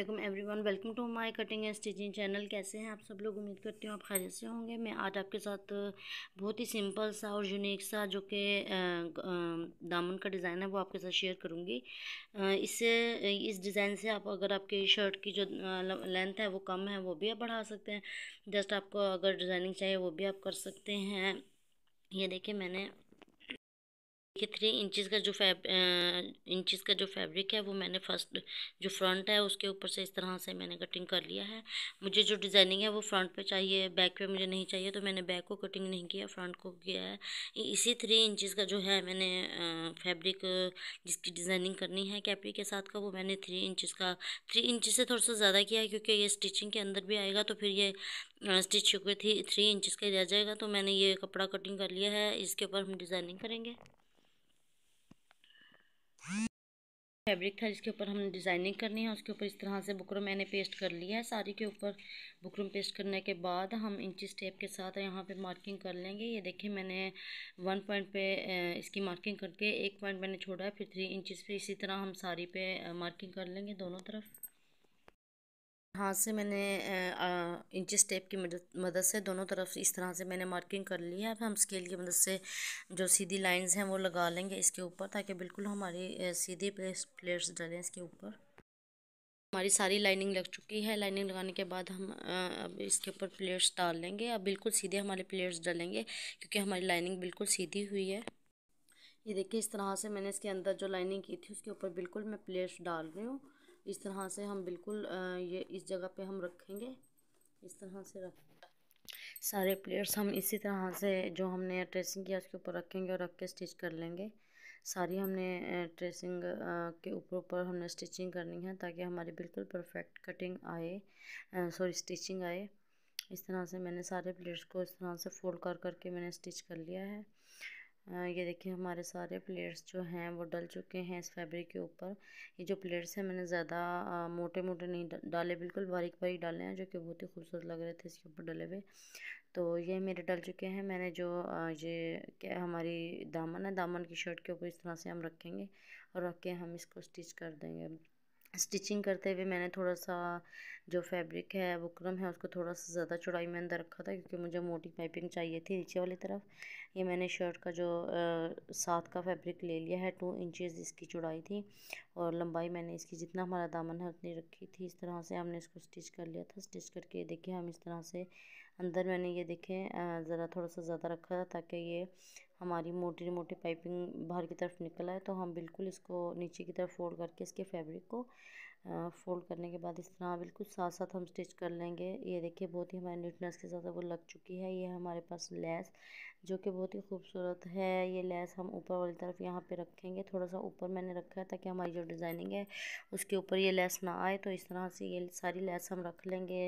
अल्लाम everyone welcome to my cutting and stitching channel कैसे हैं आप सब लोग उम्मीद करती हूँ आप खैर से होंगे मैं आज आपके साथ बहुत ही सिंपल सा और यूनिक सा जो कि दामन का डिज़ाइन है वो आपके साथ शेयर करूँगी इससे इस डिज़ाइन से आप अगर आपके शर्ट की जो लेंथ है वो कम है वो भी आप बढ़ा सकते हैं जस्ट आपको अगर डिज़ाइनिंग चाहिए वो भी आप कर सकते हैं ये देखिए मैंने ये थ्री इंचज़ का जो फैब इंचज़ का जो फैब्रिक है वो मैंने फर्स्ट जो फ्रंट है उसके ऊपर से इस तरह से मैंने कटिंग कर लिया है मुझे जो डिज़ाइनिंग है वो फ्रंट पे चाहिए बैक पे मुझे नहीं चाहिए तो मैंने बैक को कटिंग नहीं किया फ्रंट को किया है इसी थ्री इंचज़ का जो है मैंने फैब्रिक जिसकी डिज़ाइनिंग करनी है कैपरी के साथ का वो मैंने थ्री इंचज़ का थ्री इंच से थोड़ा सा ज़्यादा किया है क्योंकि ये स्टिचिंग के अंदर भी आएगा तो फिर ये स्टिच थ्री इंचज़ का रह जाएगा तो मैंने ये कपड़ा कटिंग कर लिया है इसके ऊपर हम डिज़ाइनिंग करेंगे फैब्रिक था जिसके ऊपर हमने डिज़ाइनिंग करनी है उसके ऊपर इस तरह से बुकरम मैंने पेस्ट कर लिया है साड़ी के ऊपर बुकरम पेस्ट करने के बाद हम इंची स्टेप के साथ यहाँ पे मार्किंग कर लेंगे ये देखिए मैंने वन पॉइंट पे इसकी मार्किंग करके एक पॉइंट मैंने छोड़ा है फिर थ्री इंचज़ पे इसी तरह हम साड़ी पे मार्किंग कर लेंगे दोनों तरफ हाथ से मैंने इंची टेप की मदद मदद से दोनों तरफ इस तरह से मैंने मार्किंग कर ली है अब हम स्केल की मदद से जो सीधी लाइंस हैं वो लगा लेंगे इसके ऊपर ताकि बिल्कुल हमारी सीधी प्लेस प्लेट्स डलें इसके ऊपर हमारी सारी लाइनिंग लग चुकी है लाइनिंग लगाने के बाद हम अब इसके ऊपर प्लेट्स डाल लेंगे अब बिल्कुल सीधे हमारे प्लेट्स डलेंगे क्योंकि हमारी लाइनिंग बिल्कुल सीधी हुई है ये देखिए इस तरह से मैंने इसके अंदर जो लाइनिंग की थी उसके ऊपर बिल्कुल मैं प्लेट्स डाल रही हूँ इस तरह से हम बिल्कुल ये इस जगह पे हम रखेंगे इस तरह से रख सारे प्लेट्स हम इसी तरह से जो हमने ट्रेसिंग किया उसके ऊपर रखेंगे और रख के स्टिच कर लेंगे सारी हमने ट्रेसिंग के ऊपर ऊपर हमने स्टिचिंग करनी है ताकि हमारी बिल्कुल परफेक्ट कटिंग आए सॉरी स्टिचिंग आए इस तरह से मैंने सारे प्लेट्स को इस तरह से फोल्ड कर करके मैंने स्टिच कर लिया है ये देखिए हमारे सारे प्लेट्स जो हैं वो डल चुके हैं इस फैब्रिक के ऊपर ये जो प्लेट्स हैं मैंने ज़्यादा मोटे मोटे नहीं डाले बिल्कुल बारीक बारीक डाले हैं जो कि बहुत ही खूबसूरत लग रहे थे इसके ऊपर डले हुए तो ये मेरे डल चुके हैं मैंने जो ये क्या हमारी दामन है दामन की शर्ट के ऊपर इस तरह से हम रखेंगे और रख के हम इसको स्टिच कर देंगे स्टिचिंग करते हुए मैंने थोड़ा सा जो फैब्रिक है बुकरम है उसको थोड़ा सा ज़्यादा चौड़ाई में अंदर रखा था क्योंकि मुझे मोटी पाइपिंग चाहिए थी नीचे वाली तरफ ये मैंने शर्ट का जो साथ का फैब्रिक ले लिया है टू इंचेस इसकी चौड़ाई थी और लंबाई मैंने इसकी जितना हमारा दामन है उतनी रखी थी इस तरह से हमने इसको स्टिच कर लिया था स्टिच करके देखिए हम इस तरह से अंदर मैंने ये देखे ज़रा थोड़ा सा ज़्यादा रखा था ताकि ये हमारी मोटी मोटी पाइपिंग बाहर की तरफ निकल आए तो हम बिल्कुल इसको नीचे की तरफ फोल्ड करके इसके फैब्रिक को फोल्ड करने के बाद इस तरह बिल्कुल साथ साथ हम स्टिच कर लेंगे ये देखिए बहुत ही हमारे न्यूटनेस के साथ वो लग चुकी है ये हमारे पास लेस जो कि बहुत ही खूबसूरत है ये लेस हम ऊपर वाली तरफ यहाँ पे रखेंगे थोड़ा सा ऊपर मैंने रखा है ताकि हमारी जो डिज़ाइनिंग है उसके ऊपर ये लेस ना आए तो इस तरह से ये सारी लेस हम रख लेंगे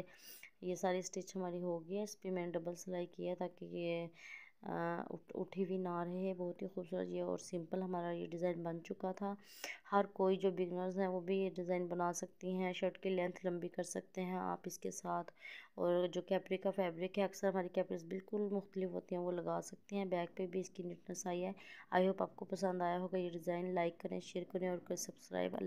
ये सारी स्टिच हमारी होगी इस पर मैंने डबल सिलाई किया ताकि ये उठी हुई रहे हैं बहुत ही खूबसूरत ये और सिंपल हमारा ये डिज़ाइन बन चुका था हर कोई जो बिगनर्स हैं वो भी ये डिज़ाइन बना सकती हैं शर्ट की लेंथ लंबी कर सकते हैं आप इसके साथ और जो कैपरी का फैब्रिक है अक्सर हमारी कैपरीज बिल्कुल मुख्तलिफ होती हैं वो लगा सकते हैं बैक पे भी इसकी नीटनेस आई है आई होप आपको पसंद आया होगा ये डिज़ाइन लाइक करें शेयर करें और सब्सक्राइब अल्लाह